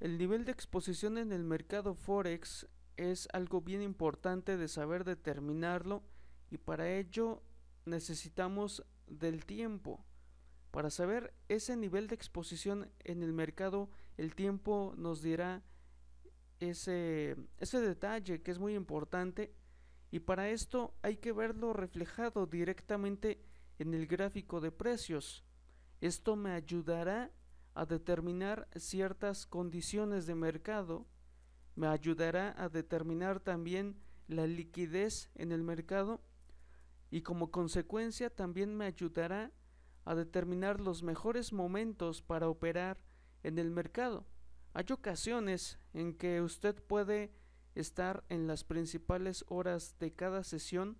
El nivel de exposición en el mercado forex es algo bien importante de saber determinarlo y para ello necesitamos del tiempo. Para saber ese nivel de exposición en el mercado, el tiempo nos dirá ese, ese detalle que es muy importante y para esto hay que verlo reflejado directamente en el gráfico de precios. Esto me ayudará a determinar ciertas condiciones de mercado, me ayudará a determinar también la liquidez en el mercado y como consecuencia también me ayudará a determinar los mejores momentos para operar en el mercado. Hay ocasiones en que usted puede estar en las principales horas de cada sesión,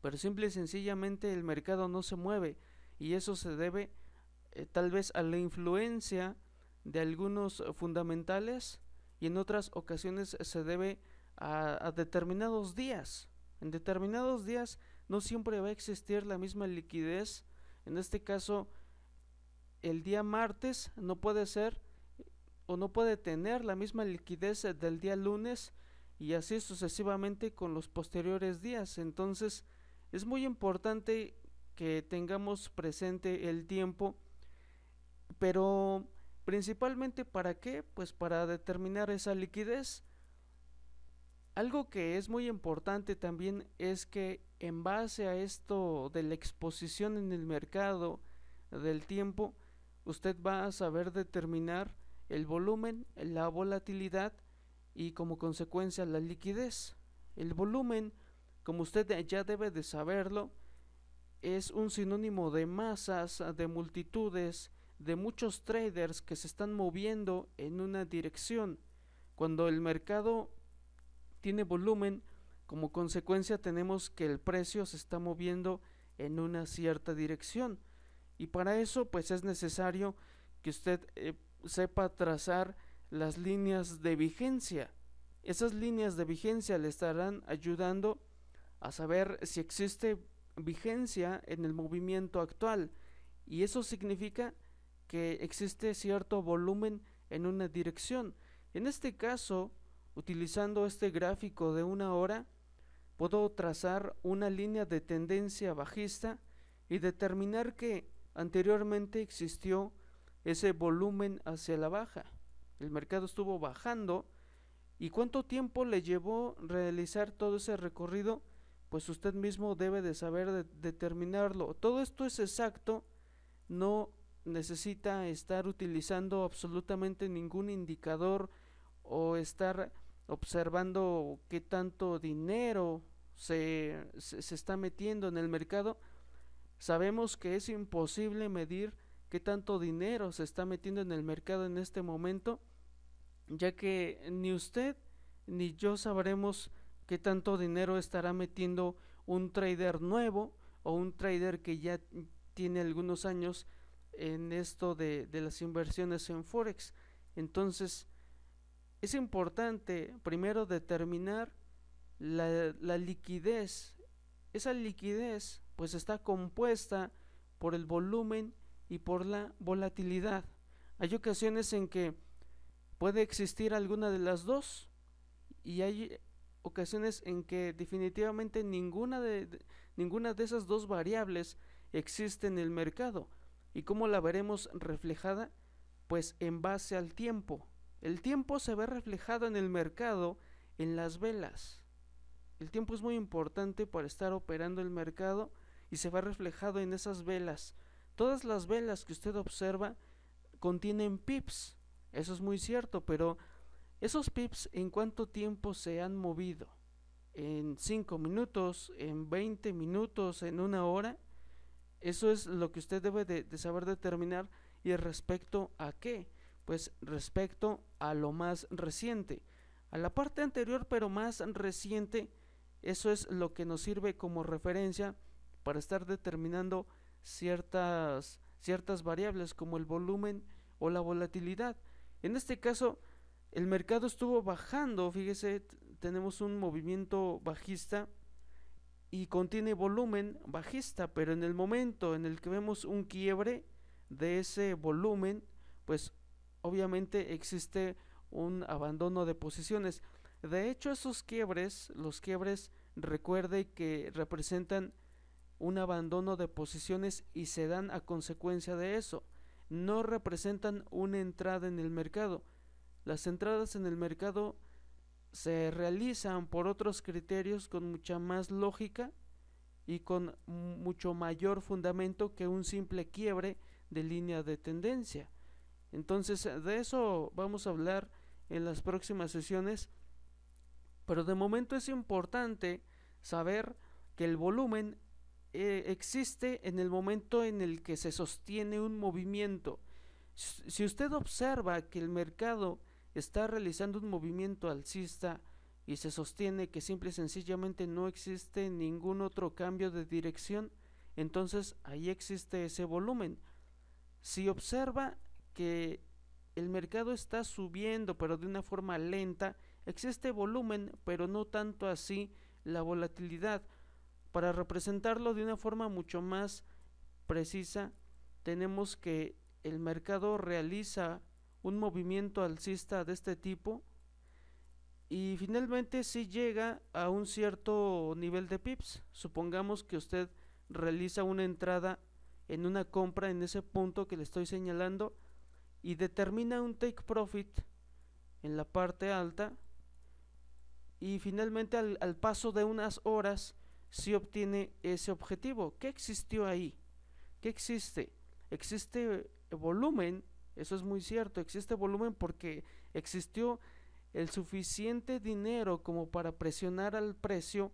pero simple y sencillamente el mercado no se mueve y eso se debe eh, tal vez a la influencia de algunos eh, fundamentales y en otras ocasiones se debe a, determinados días. En determinados días no siempre va a existir la misma liquidez. En este caso, el día martes no puede ser o no puede tener la misma liquidez eh, del día lunes y así sucesivamente con los posteriores días. Entonces, es muy importante que tengamos presente el tiempo pero principalmente para qué? Pues para determinar esa liquidez. Algo que es muy importante también es que en base a esto de la exposición en el mercado del tiempo, usted va a saber determinar el volumen, la volatilidad y como consecuencia la liquidez. El volumen, como usted ya debe de saberlo, es un sinónimo de masas, de multitudes, de muchos traders que se están moviendo en una dirección. Cuando el mercado tiene volumen, como consecuencia tenemos que el precio se está moviendo en una cierta dirección. Y para eso pues es necesario que usted eh, sepa trazar las líneas de vigencia. Esas líneas de vigencia le estarán ayudando a saber si existe vigencia en el movimiento actual. Y eso significa que existe cierto volumen en una dirección. En este caso, utilizando este gráfico de una hora, puedo trazar una línea de tendencia bajista y determinar que anteriormente existió ese volumen hacia la baja. El mercado estuvo bajando y cuánto tiempo le llevó realizar todo ese recorrido, pues usted mismo debe de saber determinarlo. Todo esto es exacto, no necesita estar utilizando absolutamente ningún indicador o estar observando qué tanto dinero se, se, está metiendo en el mercado, sabemos que es imposible medir qué tanto dinero se está metiendo en el mercado en este momento, ya que ni usted ni yo sabremos qué tanto dinero estará metiendo un trader nuevo o un trader que ya tiene algunos años en esto de, las inversiones en Forex. Entonces, es importante primero determinar la, liquidez. Esa liquidez pues está compuesta por el volumen y por la volatilidad. Hay ocasiones en que puede existir alguna de las dos y hay ocasiones en que definitivamente ninguna ninguna de esas dos variables existe en el mercado. ¿Y cómo la veremos reflejada? Pues en base al tiempo. El tiempo se ve reflejado en el mercado, en las velas. El tiempo es muy importante para estar operando el mercado y se ve reflejado en esas velas. Todas las velas que usted observa contienen pips. Eso es muy cierto, pero esos pips en cuánto tiempo se han movido? ¿En 5 minutos? ¿En 20 minutos? ¿En una hora? Eso es lo que usted debe de, saber determinar y respecto a qué. Pues respecto a lo más reciente. A la parte anterior pero más reciente, eso es lo que nos sirve como referencia para estar determinando ciertas, ciertas variables como el volumen o la volatilidad. En este caso, el mercado estuvo bajando, fíjese, tenemos un movimiento bajista y contiene volumen bajista, pero en el momento en el que vemos un quiebre de ese volumen, pues obviamente existe un abandono de posiciones. De hecho, esos quiebres, los quiebres, recuerde que representan un abandono de posiciones y se dan a consecuencia de eso. No representan una entrada en el mercado. Las entradas en el mercado se realizan por otros criterios con mucha más lógica y con mucho mayor fundamento que un simple quiebre de línea de tendencia. Entonces, de eso vamos a hablar en las próximas sesiones, pero de momento es importante saber que el volumen eh, existe en el momento en el que se sostiene un movimiento. Si usted observa que el mercado está realizando un movimiento alcista y se sostiene que simple y sencillamente no existe ningún otro cambio de dirección, entonces ahí existe ese volumen. Si observa que el mercado está subiendo pero de una forma lenta, existe volumen pero no tanto así la volatilidad. Para representarlo de una forma mucho más precisa, tenemos que el mercado realiza un movimiento alcista de este tipo y finalmente si llega a un cierto nivel de pips. Supongamos que usted realiza una entrada en una compra en ese punto que le estoy señalando y determina un take profit en la parte alta y finalmente al, paso de unas horas si obtiene ese objetivo. ¿Qué existió ahí? ¿Qué existe? Existe volumen eso es muy cierto, existe volumen porque existió el suficiente dinero como para presionar al precio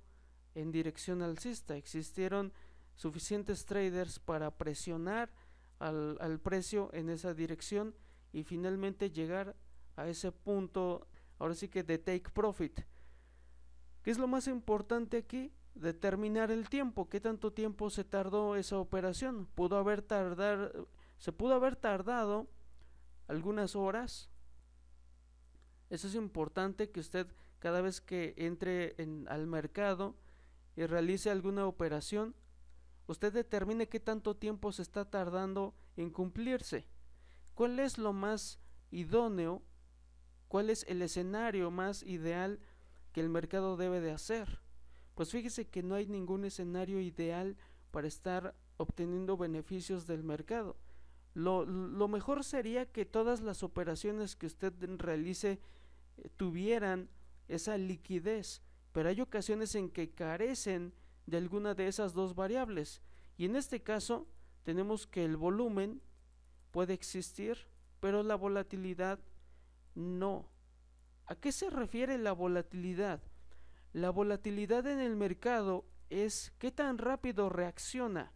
en dirección alcista. Existieron suficientes traders para presionar al, al precio en esa dirección y finalmente llegar a ese punto, ahora sí que de take profit. ¿Qué es lo más importante aquí? Determinar el tiempo, qué tanto tiempo se tardó esa operación. Pudo haber tardar, se pudo haber tardado algunas horas. Eso es importante que usted cada vez que entre al mercado y realice alguna operación, usted determine qué tanto tiempo se está tardando en cumplirse. ¿Cuál es lo más idóneo? ¿Cuál es el escenario más ideal que el mercado debe de hacer? Pues fíjese que no hay ningún escenario ideal para estar obteniendo beneficios del mercado. Lo, mejor sería que todas las operaciones que usted realice eh, tuvieran esa liquidez, pero hay ocasiones en que carecen de alguna de esas dos variables. Y en este caso tenemos que el volumen puede existir, pero la volatilidad no. ¿A qué se refiere la volatilidad? La volatilidad en el mercado es qué tan rápido reacciona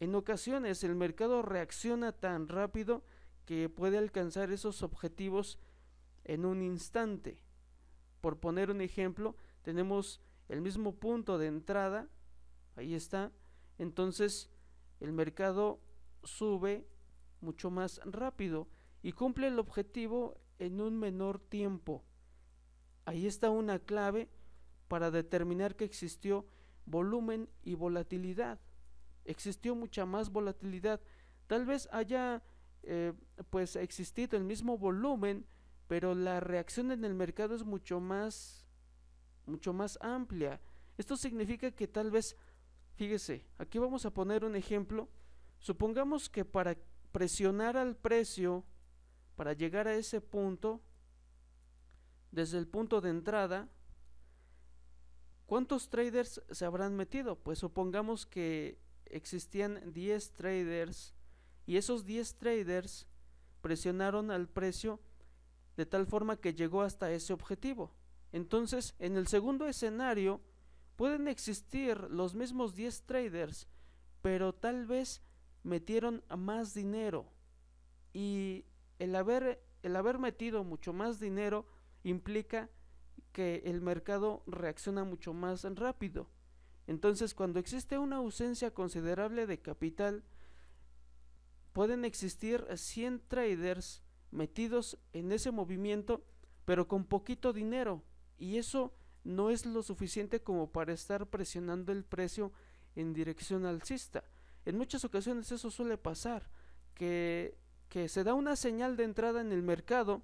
en ocasiones el mercado reacciona tan rápido que puede alcanzar esos objetivos en un instante. Por poner un ejemplo, tenemos el mismo punto de entrada, ahí está, entonces el mercado sube mucho más rápido y cumple el objetivo en un menor tiempo. Ahí está una clave para determinar que existió volumen y volatilidad existió mucha más volatilidad. Tal vez haya eh, pues existido el mismo volumen, pero la reacción en el mercado es mucho más mucho más amplia. Esto significa que tal vez, fíjese, aquí vamos a poner un ejemplo. Supongamos que para presionar al precio, para llegar a ese punto, desde el punto de entrada, ¿cuántos traders se habrán metido? Pues supongamos que existían 10 traders y esos 10 traders presionaron al precio de tal forma que llegó hasta ese objetivo. Entonces, en el segundo escenario, pueden existir los mismos 10 traders, pero tal vez metieron más dinero. Y el haber, el haber metido mucho más dinero implica que el mercado reacciona mucho más rápido. Entonces, cuando existe una ausencia considerable de capital, pueden existir 100 traders metidos en ese movimiento, pero con poquito dinero, y eso no es lo suficiente como para estar presionando el precio en dirección alcista. En muchas ocasiones eso suele pasar, que, que se da una señal de entrada en el mercado,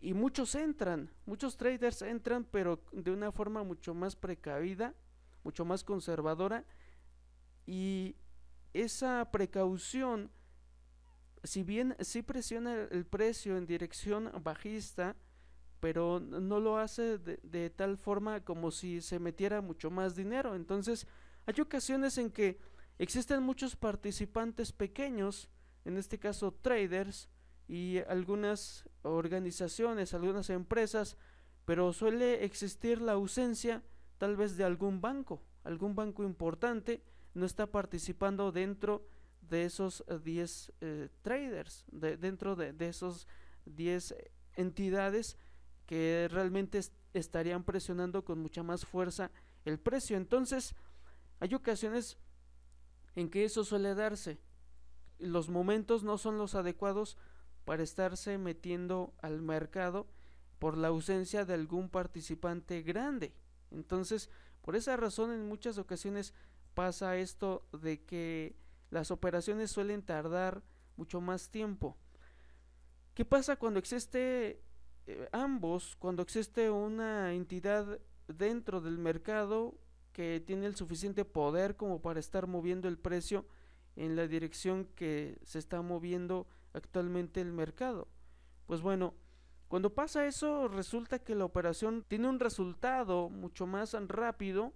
y muchos entran, muchos traders entran, pero de una forma mucho más precavida mucho más conservadora y esa precaución, si bien sí presiona el, precio en dirección bajista, pero no lo hace de, tal forma como si se metiera mucho más dinero. Entonces, hay ocasiones en que existen muchos participantes pequeños, en este caso traders, y algunas organizaciones, algunas empresas, pero suele existir la ausencia tal vez de algún banco, algún banco importante, no está participando dentro de esos 10 eh, eh, traders, dentro de, esos 10 entidades que realmente estarían presionando con mucha más fuerza el precio. Entonces, hay ocasiones en que eso suele darse. Los momentos no son los adecuados para estarse metiendo al mercado por la ausencia de algún participante grande. Entonces, por esa razón en muchas ocasiones pasa esto de que las operaciones suelen tardar mucho más tiempo. ¿Qué pasa cuando existe eh, ambos, cuando existe una entidad dentro del mercado que tiene el suficiente poder como para estar moviendo el precio en la dirección que se está moviendo actualmente el mercado? Pues bueno, cuando pasa eso, resulta que la operación tiene un resultado mucho más rápido.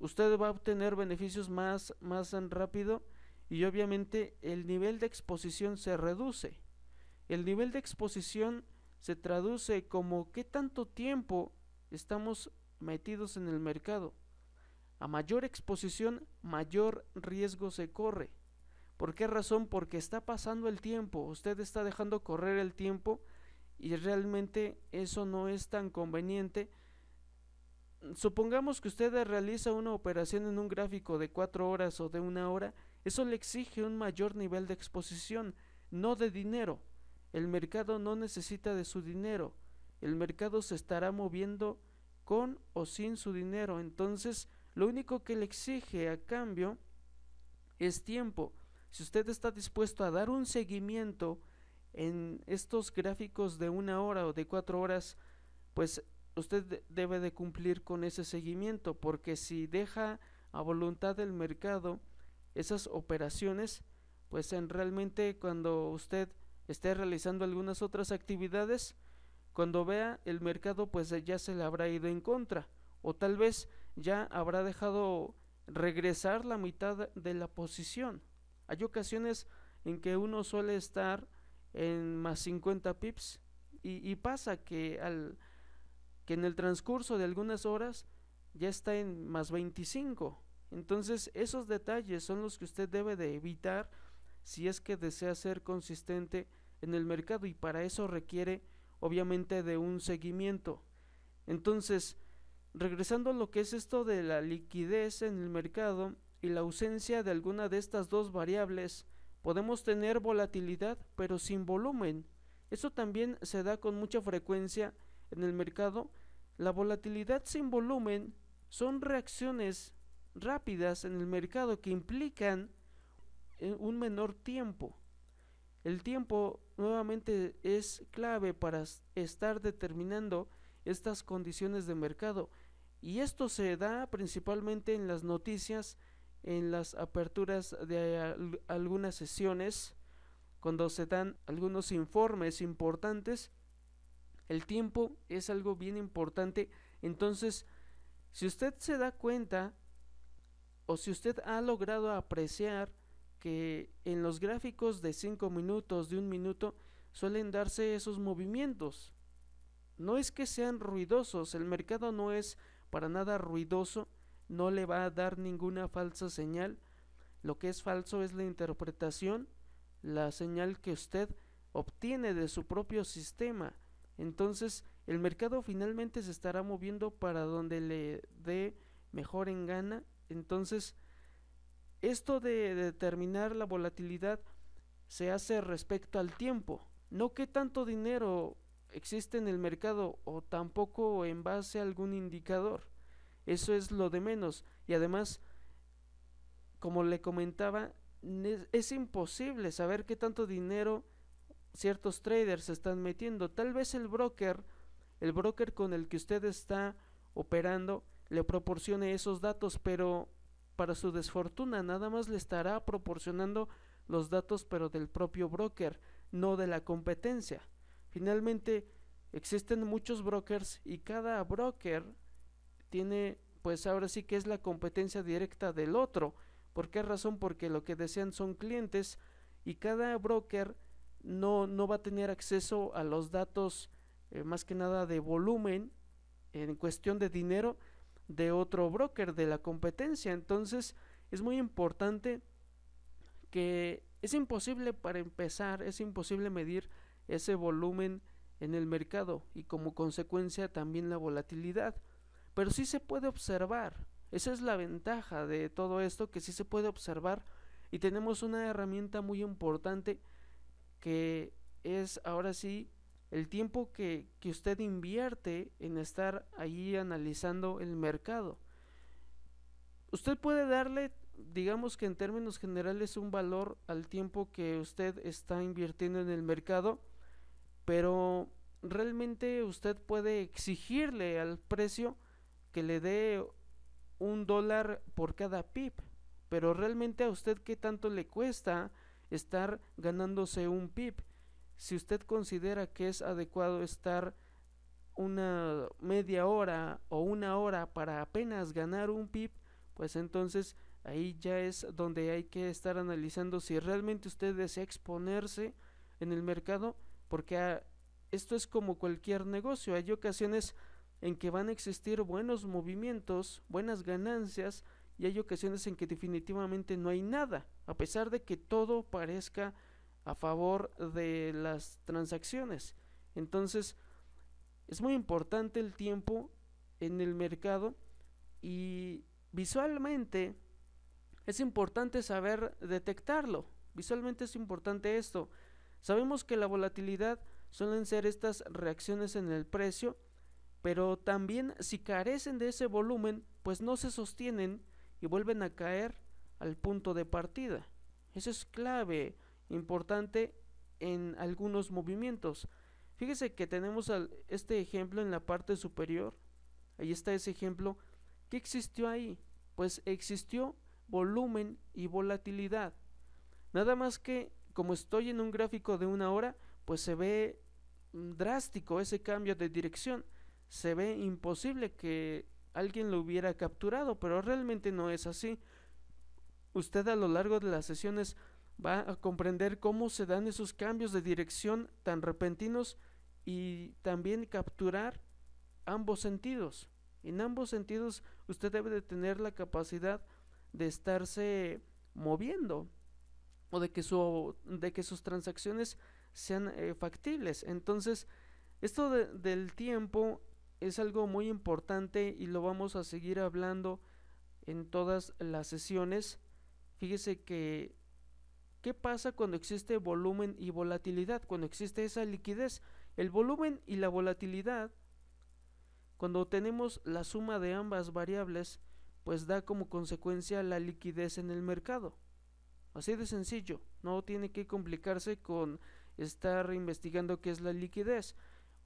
Usted va a obtener beneficios más, más rápido y obviamente el nivel de exposición se reduce. El nivel de exposición se traduce como qué tanto tiempo estamos metidos en el mercado. A mayor exposición, mayor riesgo se corre. ¿Por qué razón? Porque está pasando el tiempo, usted está dejando correr el tiempo y realmente eso no es tan conveniente. Supongamos que usted realiza una operación en un gráfico de cuatro horas o de una hora, eso le exige un mayor nivel de exposición, no de dinero. El mercado no necesita de su dinero, el mercado se estará moviendo con o sin su dinero, entonces lo único que le exige a cambio es tiempo. Si usted está dispuesto a dar un seguimiento en estos gráficos de una hora o de cuatro horas, pues usted debe de cumplir con ese seguimiento, porque si deja a voluntad del mercado esas operaciones, pues en realmente cuando usted esté realizando algunas otras actividades, cuando vea el mercado, pues ya se le habrá ido en contra, o tal vez ya habrá dejado regresar la mitad de la posición. Hay ocasiones en que uno suele estar en más 50 pips. Y, pasa que, al, que en el transcurso de algunas horas ya está en más 25. Entonces esos detalles son los que usted debe de evitar si es que desea ser consistente en el mercado y para eso requiere obviamente de un seguimiento. Entonces, regresando a lo que es esto de la liquidez en el mercado y la ausencia de alguna de estas dos variables, Podemos tener volatilidad, pero sin volumen. Eso también se da con mucha frecuencia en el mercado. La volatilidad sin volumen son reacciones rápidas en el mercado que implican eh, un menor tiempo. El tiempo nuevamente es clave para estar determinando estas condiciones de mercado y esto se da principalmente en las noticias en las aperturas de algunas sesiones, cuando se dan algunos informes importantes, el tiempo es algo bien importante. Entonces, si usted se da cuenta o si usted ha logrado apreciar que en los gráficos de cinco minutos, de un minuto, suelen darse esos movimientos. No es que sean ruidosos, el mercado no es para nada ruidoso, no le va a dar ninguna falsa señal. Lo que es falso es la interpretación, la señal que usted obtiene de su propio sistema. Entonces, el mercado finalmente se estará moviendo para donde le dé mejor en gana. Entonces, esto de determinar la volatilidad se hace respecto al tiempo, no que tanto dinero existe en el mercado o tampoco en base a algún indicador. Eso es lo de menos. Y además, como le comentaba, es imposible saber qué tanto dinero ciertos traders están metiendo. Tal vez el broker, el broker con el que usted está operando, le proporcione esos datos, pero para su desfortuna nada más le estará proporcionando los datos, pero del propio broker, no de la competencia. Finalmente, existen muchos brokers y cada broker tiene, pues ahora sí que es la competencia directa del otro. ¿Por qué razón? Porque lo que desean son clientes y cada broker no, no va a tener acceso a los datos eh, más que nada de volumen en cuestión de dinero de otro broker de la competencia. Entonces es muy importante que es imposible para empezar, es imposible medir ese volumen en el mercado y como consecuencia también la volatilidad pero sí se puede observar. Esa es la ventaja de todo esto, que sí se puede observar y tenemos una herramienta muy importante que es ahora sí el tiempo que, que usted invierte en estar ahí analizando el mercado. Usted puede darle, digamos que en términos generales, un valor al tiempo que usted está invirtiendo en el mercado, pero realmente usted puede exigirle al precio que le dé un dólar por cada pip. Pero realmente a usted qué tanto le cuesta estar ganándose un pip. Si usted considera que es adecuado estar una media hora o una hora para apenas ganar un pip, pues entonces ahí ya es donde hay que estar analizando si realmente usted desea exponerse en el mercado, porque ah, esto es como cualquier negocio. Hay ocasiones en que van a existir buenos movimientos, buenas ganancias y hay ocasiones en que definitivamente no hay nada, a pesar de que todo parezca a favor de las transacciones. Entonces, es muy importante el tiempo en el mercado y visualmente es importante saber detectarlo. Visualmente es importante esto. Sabemos que la volatilidad suelen ser estas reacciones en el precio pero también si carecen de ese volumen, pues no se sostienen y vuelven a caer al punto de partida. Eso es clave, importante en algunos movimientos. Fíjese que tenemos este ejemplo en la parte superior. Ahí está ese ejemplo. ¿Qué existió ahí? Pues existió volumen y volatilidad. Nada más que como estoy en un gráfico de una hora, pues se ve mm, drástico ese cambio de dirección se ve imposible que alguien lo hubiera capturado, pero realmente no es así. Usted a lo largo de las sesiones va a comprender cómo se dan esos cambios de dirección tan repentinos y también capturar ambos sentidos. En ambos sentidos usted debe de tener la capacidad de estarse moviendo o de que, su, de que sus transacciones sean eh, factibles. Entonces, esto del tiempo es algo muy importante y lo vamos a seguir hablando en todas las sesiones. Fíjese que, ¿qué pasa cuando existe volumen y volatilidad? Cuando existe esa liquidez, el volumen y la volatilidad, cuando tenemos la suma de ambas variables, pues da como consecuencia la liquidez en el mercado. Así de sencillo, no tiene que complicarse con estar investigando qué es la liquidez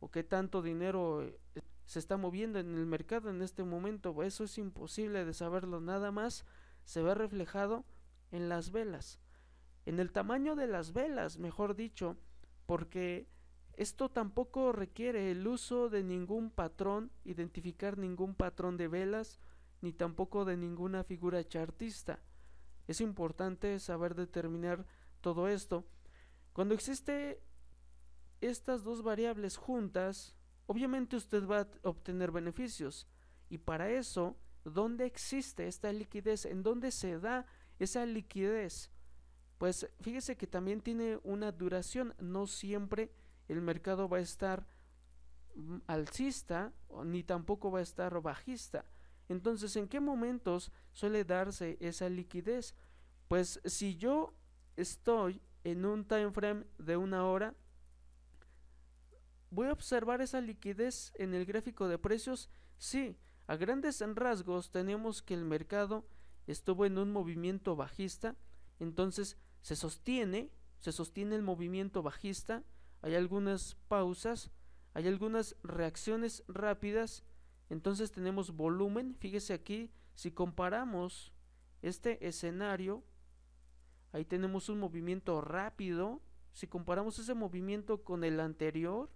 o qué tanto dinero eh, se está moviendo en el mercado en este momento. Eso es imposible de saberlo. Nada más se ve reflejado en las velas. En el tamaño de las velas, mejor dicho, porque esto tampoco requiere el uso de ningún patrón, identificar ningún patrón de velas, ni tampoco de ninguna figura chartista. Es importante saber determinar todo esto. Cuando existe estas dos variables juntas, obviamente usted va a obtener beneficios. Y para eso, ¿dónde existe esta liquidez? ¿En dónde se da esa liquidez? Pues fíjese que también tiene una duración. No siempre el mercado va a estar mm, alcista ni tampoco va a estar bajista. Entonces, ¿en qué momentos suele darse esa liquidez? Pues si yo estoy en un time frame de una hora, ¿Voy a observar esa liquidez en el gráfico de precios? Sí, a grandes rasgos tenemos que el mercado estuvo en un movimiento bajista, entonces se sostiene, se sostiene el movimiento bajista, hay algunas pausas, hay algunas reacciones rápidas, entonces tenemos volumen, fíjese aquí, si comparamos este escenario, ahí tenemos un movimiento rápido, si comparamos ese movimiento con el anterior,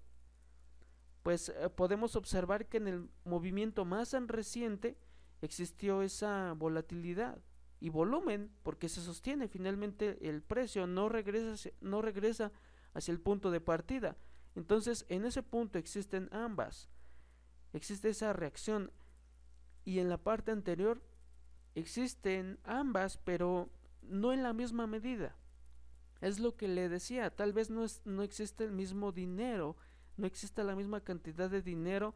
pues eh, podemos observar que en el movimiento más reciente existió esa volatilidad y volumen porque se sostiene finalmente el precio no regresa no regresa hacia el punto de partida entonces en ese punto existen ambas existe esa reacción y en la parte anterior existen ambas pero no en la misma medida es lo que le decía tal vez no, es, no existe el mismo dinero no existe la misma cantidad de dinero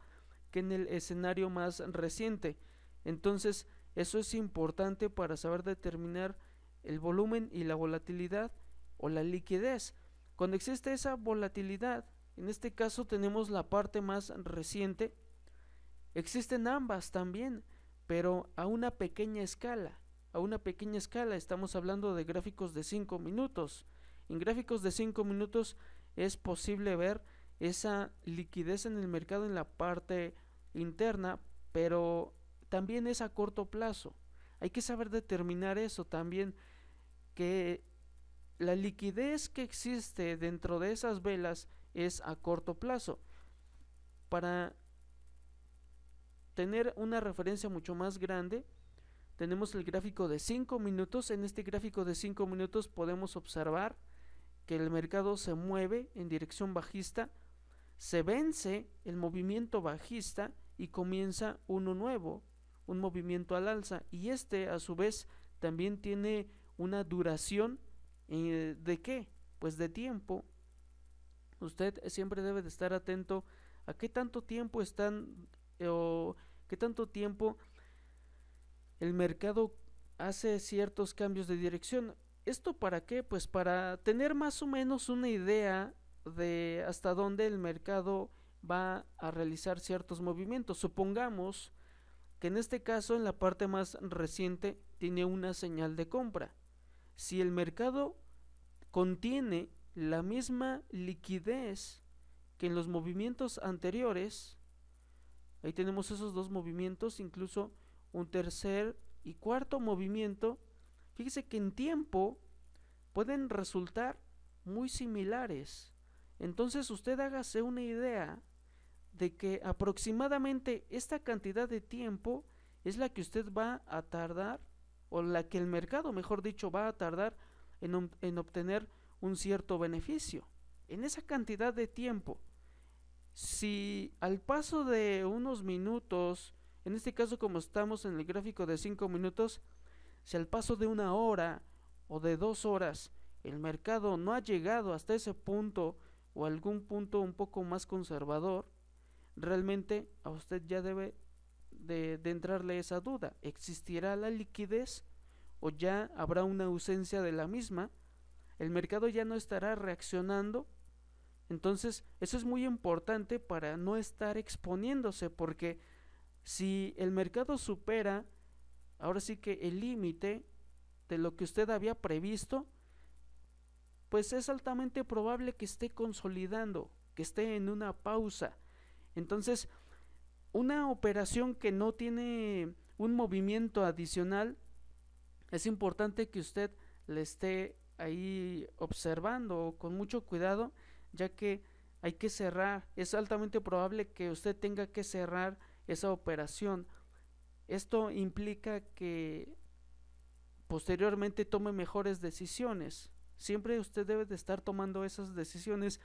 que en el escenario más reciente. Entonces, eso es importante para saber determinar el volumen y la volatilidad o la liquidez. Cuando existe esa volatilidad, en este caso tenemos la parte más reciente, existen ambas también, pero a una pequeña escala. A una pequeña escala, estamos hablando de gráficos de 5 minutos. En gráficos de 5 minutos es posible ver esa liquidez en el mercado en la parte interna, pero también es a corto plazo. Hay que saber determinar eso también, que la liquidez que existe dentro de esas velas es a corto plazo. Para tener una referencia mucho más grande, tenemos el gráfico de 5 minutos. En este gráfico de 5 minutos podemos observar que el mercado se mueve en dirección bajista se vence el movimiento bajista y comienza uno nuevo, un movimiento al alza. Y este, a su vez, también tiene una duración eh, de qué? Pues de tiempo. Usted siempre debe de estar atento a qué tanto tiempo están eh, o qué tanto tiempo el mercado hace ciertos cambios de dirección. ¿Esto para qué? Pues para tener más o menos una idea de hasta dónde el mercado va a realizar ciertos movimientos. Supongamos que en este caso en la parte más reciente tiene una señal de compra. Si el mercado contiene la misma liquidez que en los movimientos anteriores, ahí tenemos esos dos movimientos, incluso un tercer y cuarto movimiento, fíjese que en tiempo pueden resultar muy similares. Entonces usted hágase una idea de que aproximadamente esta cantidad de tiempo es la que usted va a tardar, o la que el mercado, mejor dicho, va a tardar en, en obtener un cierto beneficio. En esa cantidad de tiempo, si al paso de unos minutos, en este caso como estamos en el gráfico de 5 minutos, si al paso de una hora o de dos horas el mercado no ha llegado hasta ese punto o algún punto un poco más conservador, realmente a usted ya debe de, entrarle esa duda. ¿Existirá la liquidez o ya habrá una ausencia de la misma? ¿El mercado ya no estará reaccionando? Entonces, eso es muy importante para no estar exponiéndose, porque si el mercado supera, ahora sí que el límite de lo que usted había previsto, pues es altamente probable que esté consolidando, que esté en una pausa. Entonces, una operación que no tiene un movimiento adicional, es importante que usted le esté ahí observando con mucho cuidado, ya que hay que cerrar, es altamente probable que usted tenga que cerrar esa operación. Esto implica que posteriormente tome mejores decisiones. Siempre usted debe de estar tomando esas decisiones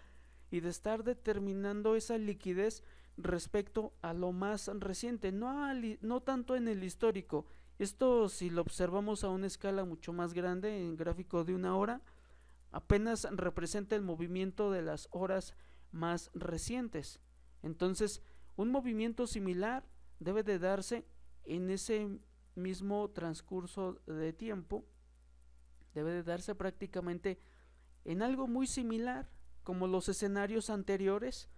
y de estar determinando esa liquidez respecto a lo más reciente, no, no tanto en el histórico. Esto si lo observamos a una escala mucho más grande, en gráfico de una hora, apenas representa el movimiento de las horas más recientes. Entonces, un movimiento similar debe de darse en ese mismo transcurso de tiempo debe de darse prácticamente en algo muy similar como los escenarios anteriores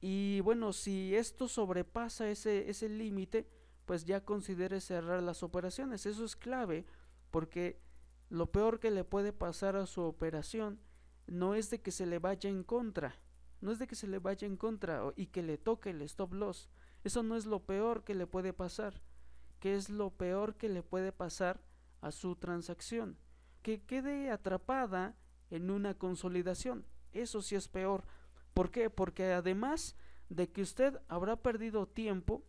y bueno si esto sobrepasa ese, ese límite pues ya considere cerrar las operaciones eso es clave porque lo peor que le puede pasar a su operación no es de que se le vaya en contra no es de que se le vaya en contra y que le toque el stop loss eso no es lo peor que le puede pasar que es lo peor que le puede pasar a su transacción que quede atrapada en una consolidación. Eso sí es peor. ¿Por qué? Porque además de que usted habrá perdido tiempo,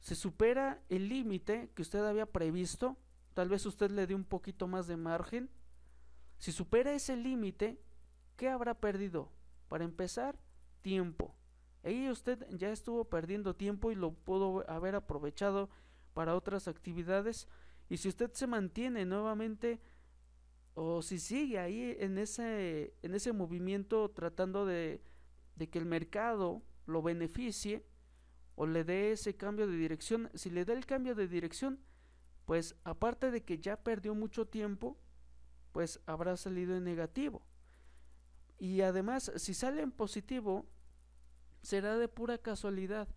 se supera el límite que usted había previsto, tal vez usted le dé un poquito más de margen. Si supera ese límite, ¿qué habrá perdido? Para empezar, tiempo. Ahí usted ya estuvo perdiendo tiempo y lo pudo haber aprovechado para otras actividades y si usted se mantiene nuevamente o si sigue ahí en ese, en ese movimiento tratando de, de que el mercado lo beneficie o le dé ese cambio de dirección, si le da el cambio de dirección, pues aparte de que ya perdió mucho tiempo, pues habrá salido en negativo. Y además, si sale en positivo, será de pura casualidad,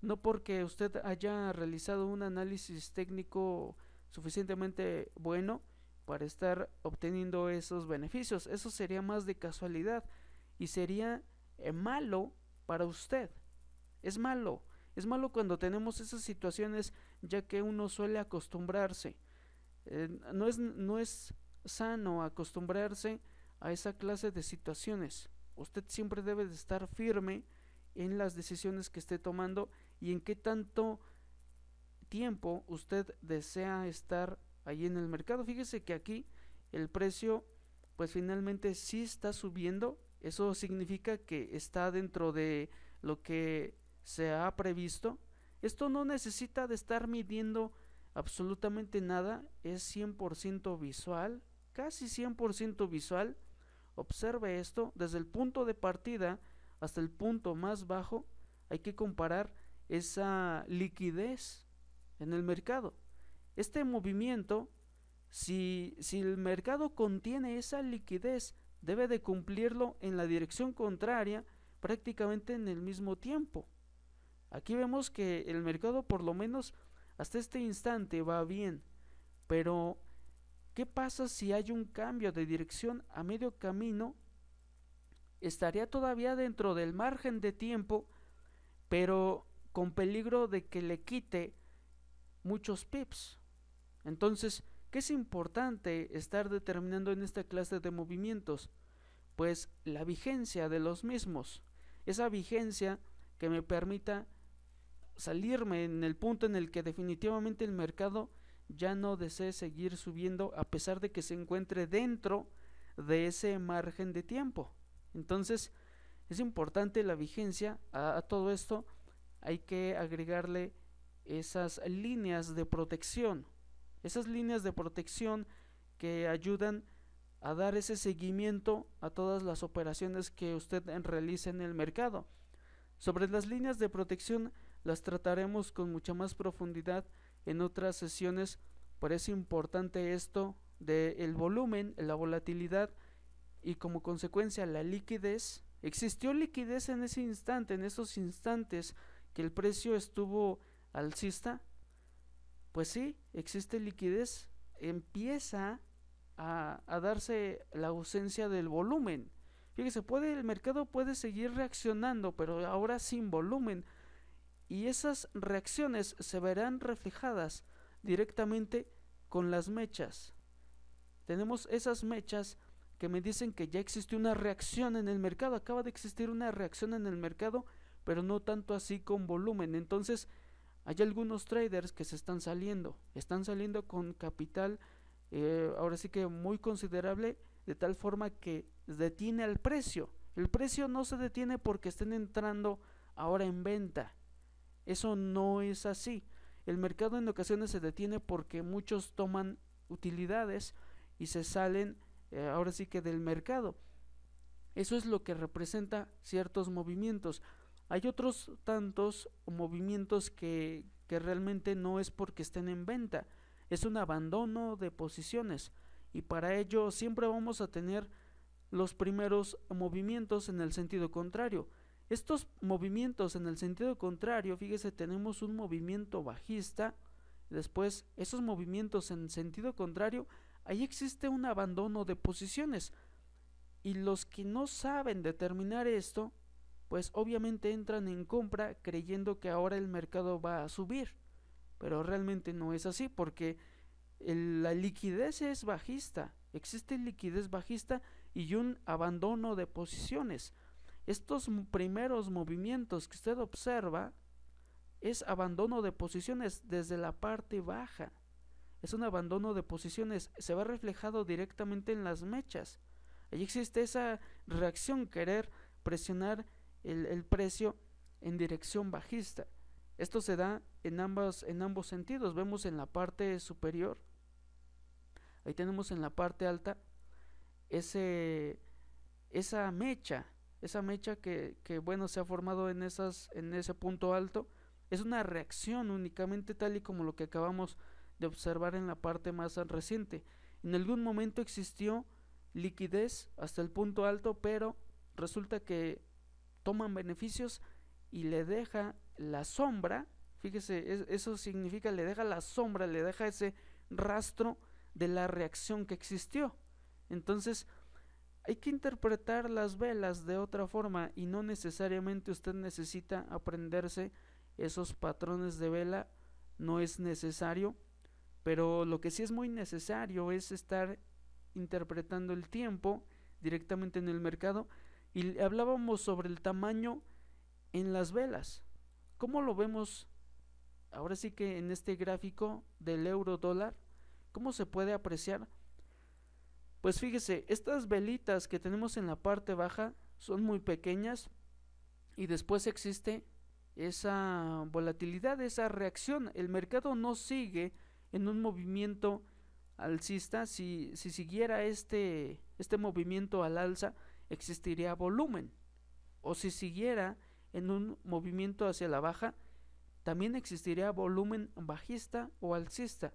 no porque usted haya realizado un análisis técnico suficientemente bueno para estar obteniendo esos beneficios. Eso sería más de casualidad y sería eh, malo para usted. Es malo. Es malo cuando tenemos esas situaciones ya que uno suele acostumbrarse. Eh, no, es, no es sano acostumbrarse a esa clase de situaciones. Usted siempre debe de estar firme en las decisiones que esté tomando y en qué tanto tiempo usted desea estar ahí en el mercado. Fíjese que aquí el precio pues finalmente sí está subiendo. Eso significa que está dentro de lo que se ha previsto. Esto no necesita de estar midiendo absolutamente nada. Es 100% visual, casi 100% visual. Observe esto desde el punto de partida hasta el punto más bajo. Hay que comparar esa liquidez en el mercado. Este movimiento, si, el mercado contiene esa liquidez, debe de cumplirlo en la dirección contraria prácticamente en el mismo tiempo. Aquí vemos que el mercado por lo menos hasta este instante va bien, pero ¿qué pasa si hay un cambio de dirección a medio camino? Estaría todavía dentro del margen de tiempo, pero con peligro de que le quite muchos pips. Entonces, ¿qué es importante estar determinando en esta clase de movimientos? Pues la vigencia de los mismos. Esa vigencia que me permita salirme en el punto en el que definitivamente el mercado ya no desee seguir subiendo a pesar de que se encuentre dentro de ese margen de tiempo. Entonces, es importante la vigencia a, a todo esto. Hay que agregarle esas líneas de protección, esas líneas de protección que ayudan a dar ese seguimiento a todas las operaciones que usted realice en el mercado. Sobre las líneas de protección las trataremos con mucha más profundidad en otras sesiones, por es importante esto del volumen, la volatilidad y como consecuencia la liquidez. Existió liquidez en ese instante, en esos instantes que el precio estuvo alcista, pues sí, existe liquidez, empieza a, a darse la ausencia del volumen. Fíjese, puede, el mercado puede seguir reaccionando, pero ahora sin volumen. Y esas reacciones se verán reflejadas directamente con las mechas. Tenemos esas mechas que me dicen que ya existe una reacción en el mercado, acaba de existir una reacción en el mercado, pero no tanto así con volumen. Entonces, hay algunos traders que se están saliendo, están saliendo con capital eh, ahora sí que muy considerable, de tal forma que detiene el precio. El precio no se detiene porque estén entrando ahora en venta. Eso no es así. El mercado en ocasiones se detiene porque muchos toman utilidades y se salen eh, ahora sí que del mercado. Eso es lo que representa ciertos movimientos. Hay otros tantos movimientos que, realmente no es porque estén en venta, es un abandono de posiciones y para ello siempre vamos a tener los primeros movimientos en el sentido contrario. Estos movimientos en el sentido contrario, fíjese, tenemos un movimiento bajista, después esos movimientos en sentido contrario, ahí existe un abandono de posiciones. Y los que no saben determinar esto, pues obviamente entran en compra creyendo que ahora el mercado va a subir, pero realmente no es así porque la liquidez es bajista, existe liquidez bajista y un abandono de posiciones. Estos primeros movimientos que usted observa es abandono de posiciones desde la parte baja. Es un abandono de posiciones, se va reflejado directamente en las mechas. Allí existe esa reacción, querer presionar el, precio en dirección bajista. Esto se da en, ambas, en ambos sentidos. Vemos en la parte superior, ahí tenemos en la parte alta ese, esa mecha, esa mecha que, bueno se ha formado en, esas, en ese punto alto. Es una reacción únicamente tal y como lo que acabamos de observar en la parte más reciente. En algún momento existió liquidez hasta el punto alto, pero resulta que toman beneficios y le deja la sombra, fíjese, eso significa le deja la sombra, le deja ese rastro de la reacción que existió. Entonces, hay que interpretar las velas de otra forma y no necesariamente usted necesita aprenderse esos patrones de vela, no es necesario, pero lo que sí es muy necesario es estar interpretando el tiempo directamente en el mercado y hablábamos sobre el tamaño en las velas. ¿Cómo lo vemos ahora sí que en este gráfico del euro dólar? ¿Cómo se puede apreciar? Pues fíjese, estas velitas que tenemos en la parte baja son muy pequeñas y después existe esa volatilidad, esa reacción. El mercado no sigue en un movimiento alcista. Si, siguiera este, este movimiento al alza, existiría volumen. O si siguiera en un movimiento hacia la baja, también existiría volumen bajista o alcista.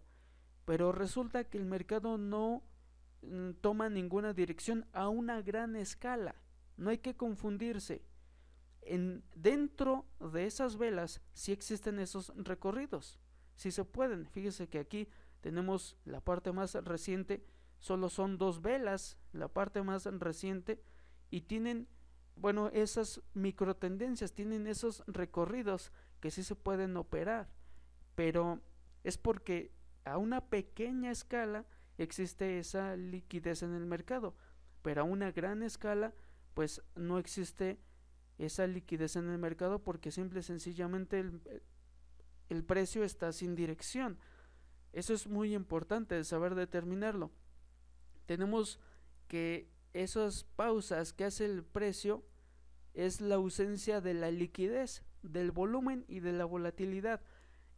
Pero resulta que el mercado no mm, toma ninguna dirección a una gran escala. No hay que confundirse. En, dentro de esas velas sí existen esos recorridos. Si sí se pueden. Fíjese que aquí tenemos la parte más reciente. Solo son dos velas. La parte más reciente y tienen, bueno, esas microtendencias, tienen esos recorridos que sí se pueden operar, pero es porque a una pequeña escala existe esa liquidez en el mercado, pero a una gran escala pues no existe esa liquidez en el mercado porque simple y sencillamente el, el precio está sin dirección. Eso es muy importante saber determinarlo. Tenemos que esas pausas que hace el precio es la ausencia de la liquidez, del volumen y de la volatilidad.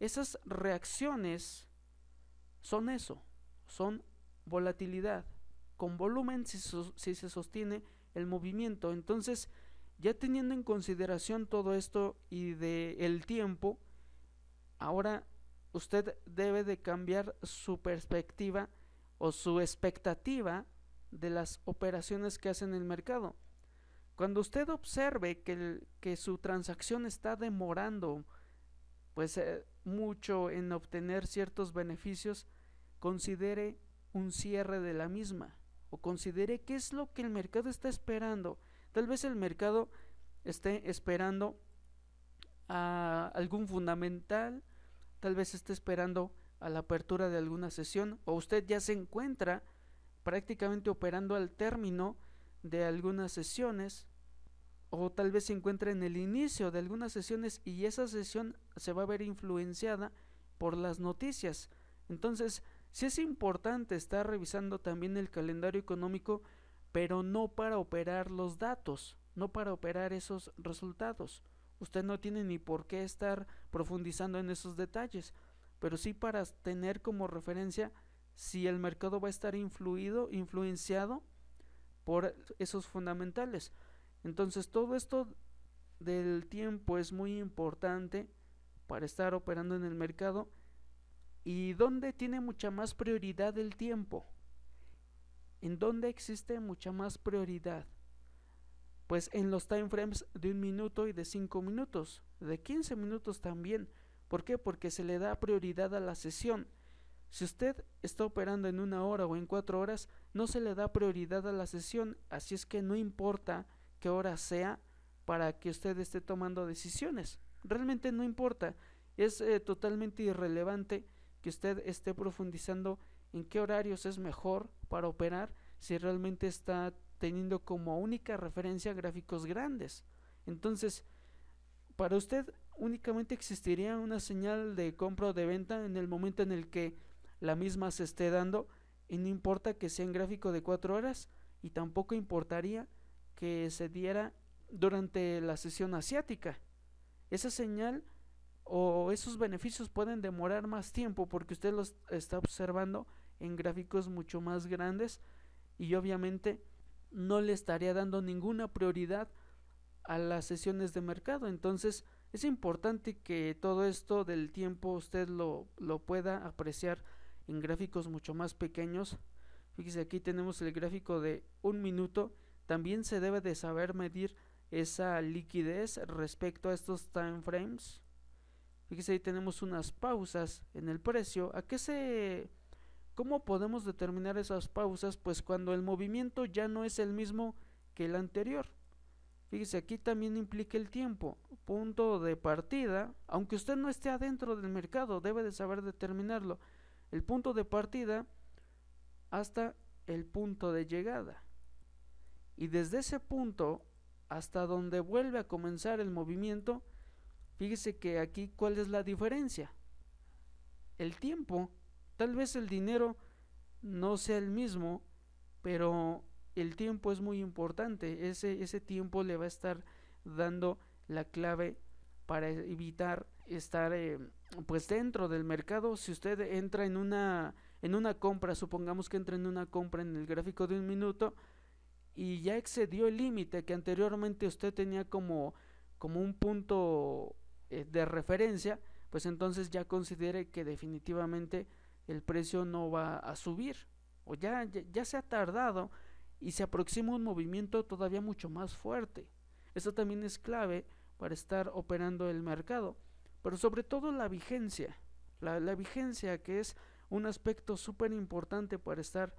Esas reacciones son eso, son volatilidad. Con volumen si, si se sostiene el movimiento. Entonces, ya teniendo en consideración todo esto y del tiempo, ahora usted debe de cambiar su perspectiva o su expectativa de las operaciones que hace en el mercado. Cuando usted observe que, que su transacción está demorando pues eh, mucho en obtener ciertos beneficios, considere un cierre de la misma o considere qué es lo que el mercado está esperando. Tal vez el mercado esté esperando a algún fundamental, tal vez esté esperando a la apertura de alguna sesión o usted ya se encuentra prácticamente operando al término de algunas sesiones o tal vez se encuentra en el inicio de algunas sesiones y esa sesión se va a ver influenciada por las noticias. Entonces, sí es importante estar revisando también el calendario económico, pero no para operar los datos, no para operar esos resultados. Usted no tiene ni por qué estar profundizando en esos detalles, pero sí para tener como referencia si el mercado va a estar influido, influenciado por esos fundamentales. Entonces todo esto del tiempo es muy importante para estar operando en el mercado y dónde tiene mucha más prioridad el tiempo. ¿En dónde existe mucha más prioridad? Pues en los time frames de un minuto y de cinco minutos, de 15 minutos también. ¿Por qué? Porque se le da prioridad a la sesión si usted está operando en una hora o en cuatro horas, no se le da prioridad a la sesión, así es que no importa qué hora sea para que usted esté tomando decisiones. Realmente no importa, es eh, totalmente irrelevante que usted esté profundizando en qué horarios es mejor para operar si realmente está teniendo como única referencia gráficos grandes. Entonces, para usted únicamente existiría una señal de compra o de venta en el momento en el que la misma se esté dando y no importa que sea en gráfico de 4 horas y tampoco importaría que se diera durante la sesión asiática. Esa señal o esos beneficios pueden demorar más tiempo porque usted los está observando en gráficos mucho más grandes y obviamente no le estaría dando ninguna prioridad a las sesiones de mercado. Entonces es importante que todo esto del tiempo usted lo, lo pueda apreciar en gráficos mucho más pequeños. Fíjese, aquí tenemos el gráfico de un minuto. También se debe de saber medir esa liquidez respecto a estos time frames. Fíjese, ahí tenemos unas pausas en el precio. ¿A qué se ¿Cómo podemos determinar esas pausas? Pues cuando el movimiento ya no es el mismo que el anterior. Fíjese, aquí también implica el tiempo, punto de partida, aunque usted no esté adentro del mercado, debe de saber determinarlo el punto de partida hasta el punto de llegada. Y desde ese punto hasta donde vuelve a comenzar el movimiento, fíjese que aquí cuál es la diferencia. El tiempo, tal vez el dinero no sea el mismo, pero el tiempo es muy importante. Ese, ese tiempo le va a estar dando la clave para evitar estar eh, pues dentro del mercado si usted entra en una en una compra supongamos que entra en una compra en el gráfico de un minuto y ya excedió el límite que anteriormente usted tenía como como un punto eh, de referencia pues entonces ya considere que definitivamente el precio no va a subir o ya, ya, se ha tardado y se aproxima un movimiento todavía mucho más fuerte eso también es clave para estar operando el mercado pero sobre todo la vigencia, la, vigencia que es un aspecto súper importante para estar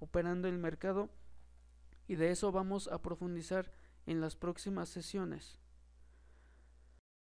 operando el mercado y de eso vamos a profundizar en las próximas sesiones.